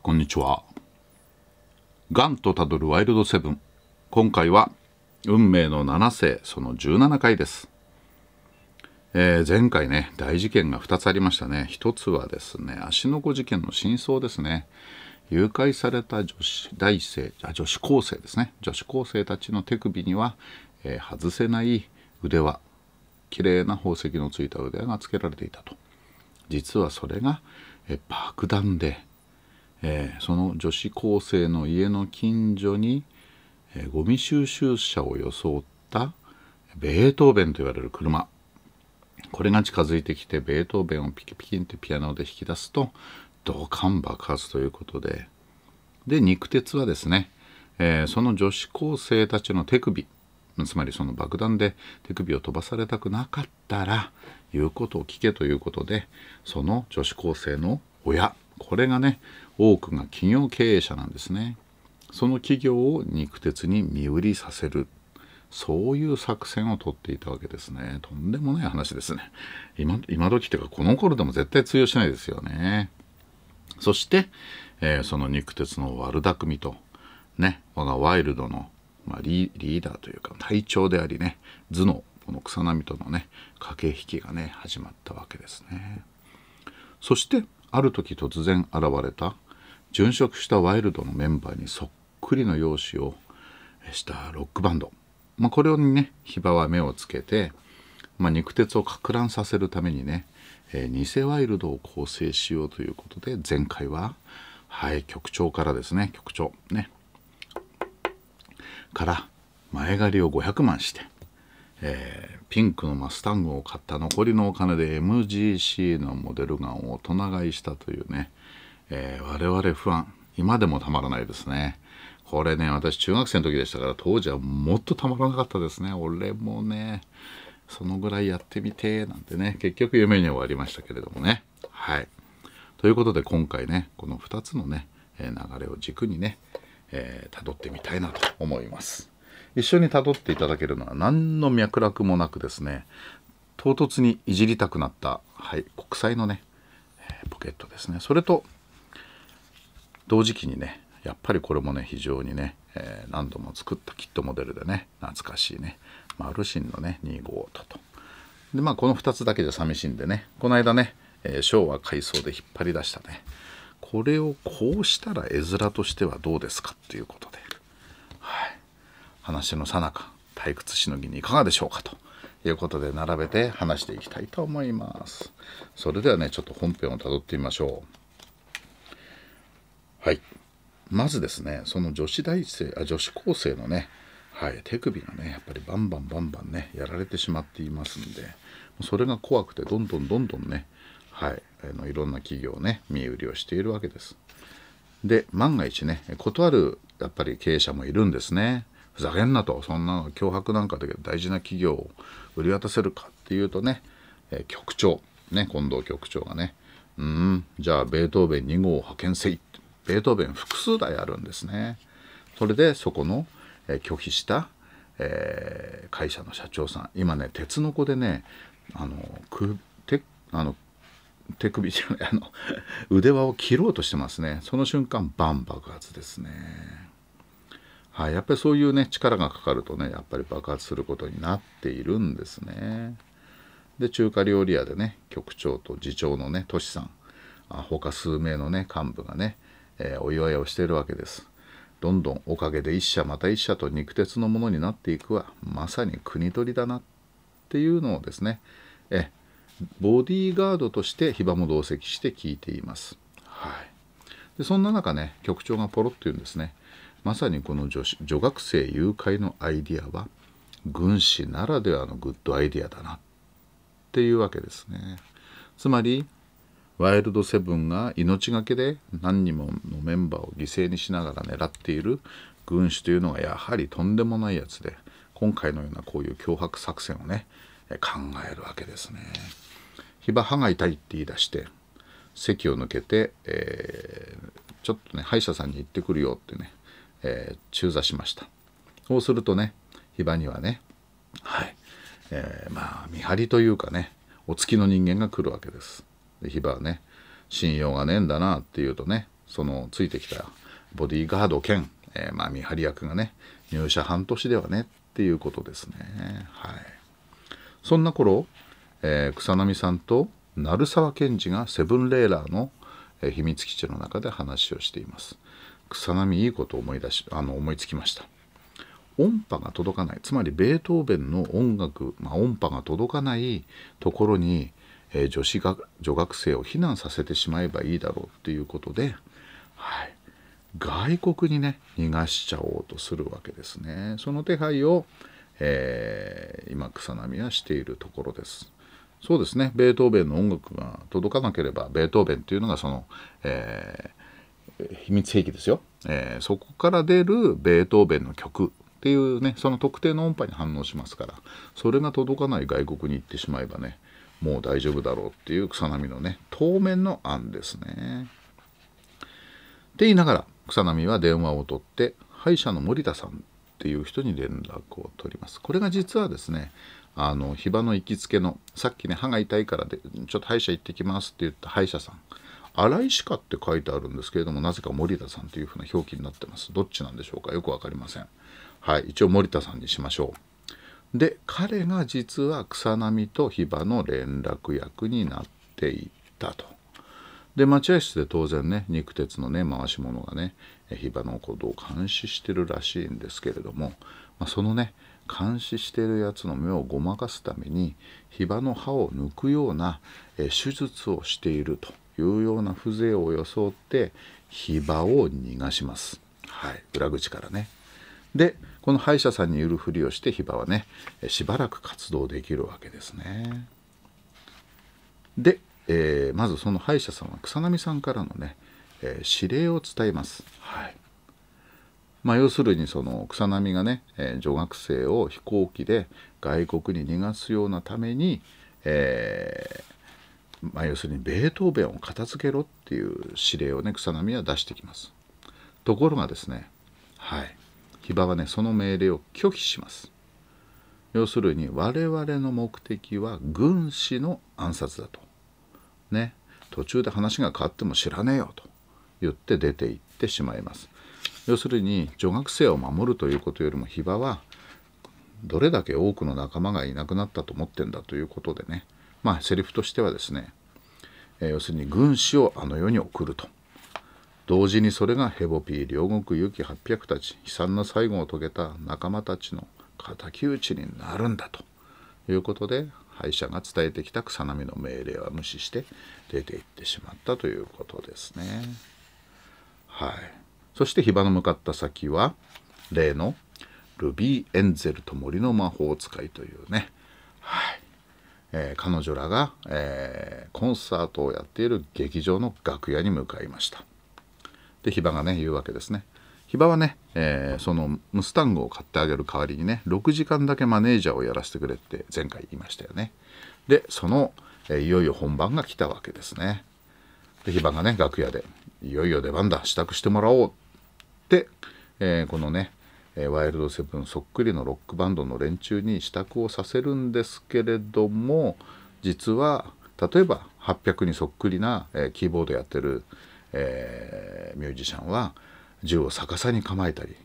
こんにちは。ガンとたどるワイルドセブン。今回は、運命の7世、その17回です。えー、前回ね、大事件が2つありましたね。1つはですね、芦ノ湖事件の真相ですね。誘拐された女子大生あ、女子高生ですね。女子高生たちの手首には、えー、外せない腕輪、綺麗な宝石のついた腕輪がつけられていたと。実はそれが、えー、爆弾で、えー、その女子高生の家の近所に、えー、ゴミ収集車を装ったベートーベンと言われる車これが近づいてきてベートーベンをピキピキンってピアノで弾き出すとドカン爆発ということでで肉鉄はですね、えー、その女子高生たちの手首つまりその爆弾で手首を飛ばされたくなかったら言うことを聞けということでその女子高生の親これがね多くが企業経営者なんですねその企業を肉鉄に身売りさせるそういう作戦をとっていたわけですねとんでもない話ですね今今時っていうかこの頃でも絶対通用しないですよねそして、えー、その肉鉄の悪巧みとね我がワイルドの、まあ、リーダーというか隊長でありね頭脳この草波とのね駆け引きがね始まったわけですねそしてある時突然現れた殉職したワイルドのメンバーにそっくりの容姿をしたロックバンド、まあ、これにねヒバは目をつけて、まあ、肉鉄をか乱させるためにね、えー、偽ワイルドを構成しようということで前回は、はい、局長からですね局長ねから前借りを500万して。えー、ピンクのマスタングを買った残りのお金で MGC のモデルガンを大人買いしたというね、えー、我々不安今でもたまらないですねこれね私中学生の時でしたから当時はもっとたまらなかったですね俺もねそのぐらいやってみてなんてね結局夢に終わりましたけれどもねはいということで今回ねこの2つのね流れを軸にね、えー、ってみたいなと思います。一緒にたどっていただけるのは何の脈絡もなくですね唐突にいじりたくなった、はい、国債のね、えー、ポケットですねそれと同時期にねやっぱりこれもね非常にね、えー、何度も作ったキットモデルでね懐かしいねマルシンのね2 5ととでまあこの2つだけじゃ寂しいんでねこの間ね、えー、昭和改装で引っ張り出したねこれをこうしたら絵面としてはどうですかっていうことで、はい、話のさなか退屈しのぎにいかがでしょうかということで並べて話していきたいと思いますそれではねちょっと本編をたどってみましょうはいまずですねその女子大生あ女子高生のねはい、手首がねやっぱりバンバンバンバンねやられてしまっていますんでそれが怖くてどんどんどんどんね、はい、あのいろんな企業をね見売りをしているわけです。で万が一ね断るやっぱり経営者もいるんですね。ふざけんなとそんなの脅迫なんかだけど大事な企業を売り渡せるかっていうとね、えー、局長ね近藤局長がねうんじゃあベートーベン2号を派遣せいベートーベン複数台あるんですねそれでそこの、えー、拒否した、えー、会社の社長さん今ね鉄の子でねあのくてあの手首じゃないあの 腕輪を切ろうとしてますねその瞬間バン爆発ですねはい、やっぱりそういうね力がかかるとねやっぱり爆発することになっているんですね。で中華料理屋でね局長と次長のねトシさんあ他数名のね幹部がね、えー、お祝いをしているわけです。どんどんおかげで一社また一社と肉鉄のものになっていくわまさに国取りだなっていうのをですねえボディーガードとしてヒ場も同席して聞いています。はい、でそんな中ね局長がポロッと言うんですね。まさにこの女子女学生誘拐のアイディアは軍師ならではのグッドアイディアだなっていうわけですね。つまりワイルドセブンが命がけで何人ものメンバーを犠牲にしながら狙っている軍師というのはやはりとんでもないやつで今回のようなこういう脅迫作戦をね考えるわけですね。ヒバ歯が痛いって言い出して席を抜けて、えー、ちょっとね歯医者さんに行ってくるよってねえー、中座しましたそうするとねヒバにはねはい、えー、まあ見張りというかねお付きの人間が来るわけですでヒバはね信用がねえんだなっていうとねそのついてきたボディーガード兼、えー、まあ見張り役がね入社半年ではねっていうことですねはいそんな頃、えー、草波さんと鳴沢賢治がセブンレーラーの秘密基地の中で話をしています草波いいことを思い出しあの思いつきました音波が届かないつまりベートーベンの音楽、まあ、音波が届かないところに、えー、女子が女学生を避難させてしまえばいいだろうっていうことで、はい、外国にね逃がしちゃおうとするわけですねその手配を、えー、今草波はしているところですそうですねベートーベンの音楽が届かなければベートーベンっていうのがその、え秘密兵器ですよ、えー、そこから出るベートーベンの曲っていうねその特定の音波に反応しますからそれが届かない外国に行ってしまえばねもう大丈夫だろうっていう草波のね当面の案ですね。って言いながら草波は電話を取って歯医者の森田さんっていう人に連絡を取ります。これが実はですねあの、ヒバの行きつけの、さっきね、歯が痛いからで、ちょっと歯医者行ってきますって言った歯医者さん。荒井家って書いてあるんですけれどもなぜか森田さんというふうな表記になってますどっちなんでしょうかよく分かりませんはい一応森田さんにしましょうで彼が実は草波とヒバの連絡役になっていったとで待合室で当然ね肉鉄のね回し者がねヒバの行動を監視してるらしいんですけれども、まあ、そのね監視してるやつの目をごまかすためにヒバの歯を抜くような手術をしているというような風情を装って火場を逃がします、はい、裏口からねでこの歯医者さんに売るふりをしてヒバはねしばらく活動できるわけですねで、えー、まずその歯医者さんは草波さんからのね、えー、指令を伝えます、はいまあ、要するにその草波がね、えー、女学生を飛行機で外国に逃がすようなために、えー、まあ、要するにベートーベンを片付けろっていう指令をね草波は出してきますところがですねはいヒバはねその命令を拒否します要するに我々の目的は軍師の暗殺だとね途中で話が変わっても知らねえよと言って出て行ってしまいます要するに女学生を守るということよりもヒバはどれだけ多くの仲間がいなくなったと思ってんだということでねまあ、セリフとしてはですね、えー、要するに軍師をあの世に送ると同時にそれがヘボピー両国勇気800たち悲惨な最後を遂げた仲間たちの敵討ちになるんだということで敗者が伝えてきた草波の命令は無視して出て行ってしまったということですね。はい、そして火バの向かった先は例のルビー・エンゼルと森の魔法使いというねえー、彼女らが、えー、コンサートをやっている劇場の楽屋に向かいましたでヒバがね言うわけですねヒバはね、えー、そのムスタングを買ってあげる代わりにね6時間だけマネージャーをやらせてくれって前回言いましたよねでその、えいよいよ本番が来たわけですねでヒバがね楽屋で「いよいよ出番だ支度してもらおう」って、えこのねえー、ワイルドセブンそっくりのロックバンドの連中に支度をさせるんですけれども実は例えば800にそっくりな、えー、キーボードやってる、えー、ミュージシャンは銃を逆さに構えたり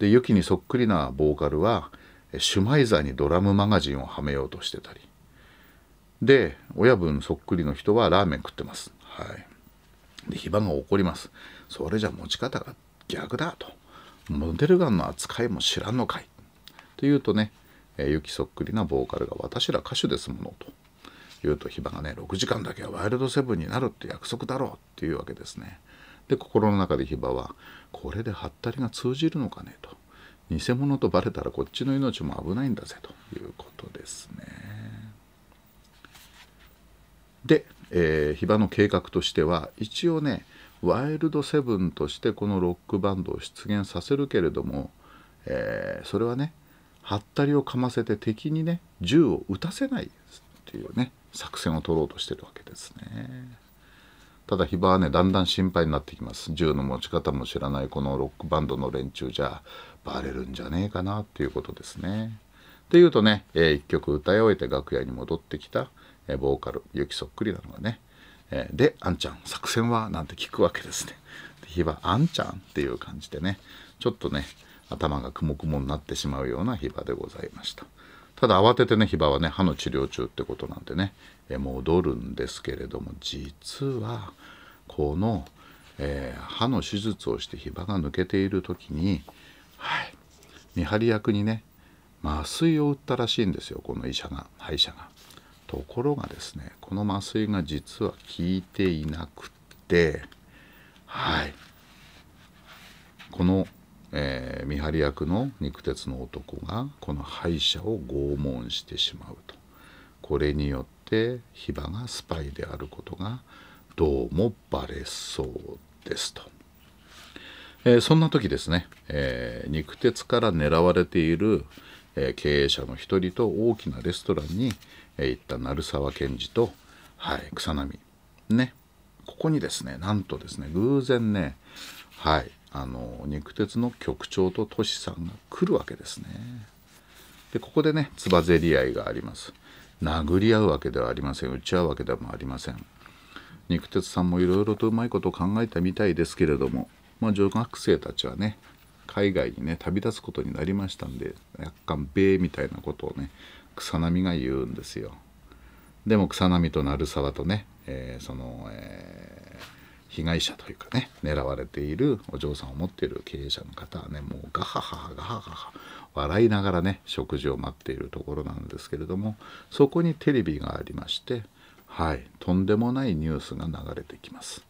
でユキにそっくりなボーカルはシュマイザーにドラムマガジンをはめようとしてたりで親分そっくりの人はラーメン食ってますはいで火花が起こりますそれじゃ持ち方が逆だとモデルガンの扱いも知らんのかい。というとね、えー、雪そっくりなボーカルが私ら歌手ですものと。言うとヒバがね6時間だけはワイルドセブンになるって約束だろうっていうわけですねで心の中でヒバはこれでハッタリが通じるのかねと偽物とバレたらこっちの命も危ないんだぜということですねで、えー、ヒバの計画としては一応ねワイルドセブンとしてこのロックバンドを出現させるけれども、えー、それはねハッタリをかませて敵にね銃を撃たせないっていうね作戦を取ろうとしてるわけですねただヒバはねだんだん心配になってきます銃の持ち方も知らないこのロックバンドの連中じゃバレるんじゃねえかなっていうことですねっていうとね、えー、一曲歌い終えて楽屋に戻ってきた、えー、ボーカルゆきそっくりなのがねえー、で、あんちゃん、作戦はなんて聞くわけですね。日はあんちゃんっていう感じでね、ちょっとね、頭がくもくもになってしまうようなヒバでございました。ただ慌ててね、ヒバはね、歯の治療中ってことなんでね、え戻るんですけれども、実は、この、えー、歯の手術をしてヒバが抜けている時に、はい、見張り役にね、麻酔を打ったらしいんですよ、この医者が、歯医者が。ところがですねこの麻酔が実は効いていなくってはいこの、えー、見張り役の肉鉄の男がこの歯医者を拷問してしまうとこれによってヒバがスパイであることがどうもバレそうですと。えー、そんな時ですね、えー、肉鉄から狙われている、えー、経営者の一人と大きなレストランに、えー、行った鳴沢賢治と、はい、草波ねここにですねなんとですね偶然ねはいあの肉鉄の局長とトシさんが来るわけですねでここでねつばぜり合いがあります殴り合うわけではありません打ち合うわけでもありません肉鉄さんもいろいろとうまいことを考えたみたいですけれども、まあ、女学生たちはね海外にね旅立つことになりましたんで若干「べ」みたいなことをね草波が言うんですよ。でも草波と鳴沢とね、えー、その、えー、被害者というかね狙われているお嬢さんを持っている経営者の方はねもうガハハハガハハ笑いながらね食事を待っているところなんですけれどもそこにテレビがありましてはいとんでもないニュースが流れてきます。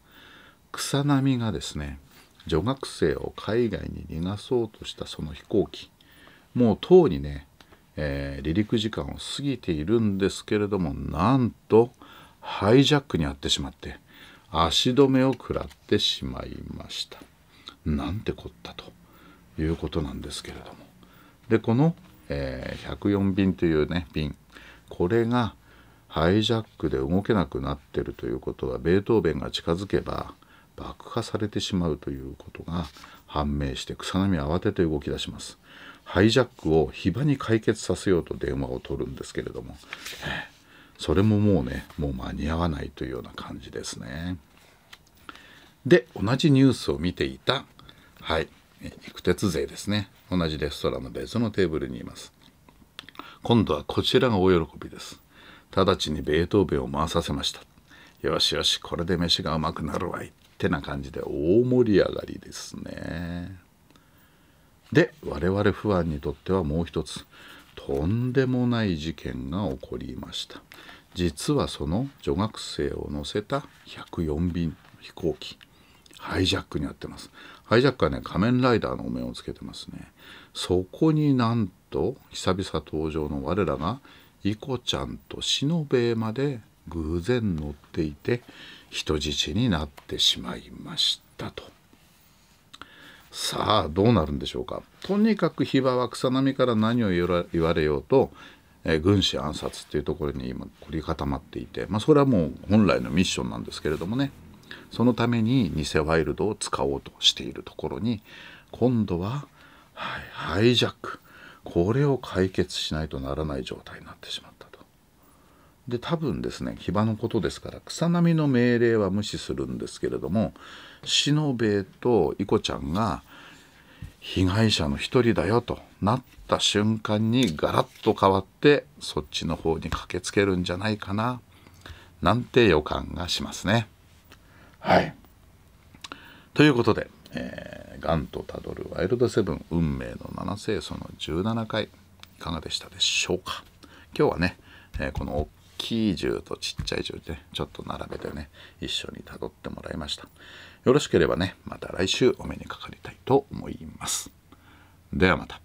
草波がですね女学生を海外に逃がそうとしたその飛行機もうとうにね、えー、離陸時間を過ぎているんですけれどもなんとハイジャックに遭ってしまって足止めを食らってしまいました。なんてこったということなんですけれどもでこの、えー、104便というね便これがハイジャックで動けなくなってるということはベートーベンが近づけば爆破されてしまうということが判明して草波慌てて動き出しますハイジャックを非場に解決させようと電話を取るんですけれども、それももうねもう間に合わないというような感じですねで同じニュースを見ていたはい育鉄勢ですね同じレストランの別のテーブルにいます今度はこちらが大喜びです直ちにベートーベンを回させましたよしよしこれで飯がうまくなるわいってな感じで大盛り上がりですねで我々ファンにとってはもう一つとんでもない事件が起こりました実はその女学生を乗せた104便飛行機ハイジャックにあってますハイジャックはね仮面ライダーのお面をつけてますねそこになんと久々登場の我らがイコちゃんとしのべえまで偶然乗っていて人質になってしまいましたと。さあどうなるんでしょうかとにかくヒバは草波から何を言われようと、えー、軍師暗殺っていうところに今凝り固まっていて、まあ、それはもう本来のミッションなんですけれどもねそのために偽ワイルドを使おうとしているところに今度は、はい、ハイジャックこれを解決しないとならない状態になってしまった。で多分ですね牙のことですから草波の命令は無視するんですけれども篠兵衛とイコちゃんが被害者の一人だよとなった瞬間にガラッと変わってそっちの方に駆けつけるんじゃないかななんて予感がしますね。はい、ということで「えー、とたどるワイルドセブン運命の7世その17回」いかがでしたでしょうか。今日はね、えー、このきい銃とちっちゃい銃で、ちょっと並べてね一緒にたどってもらいましたよろしければねまた来週お目にかかりたいと思いますではまた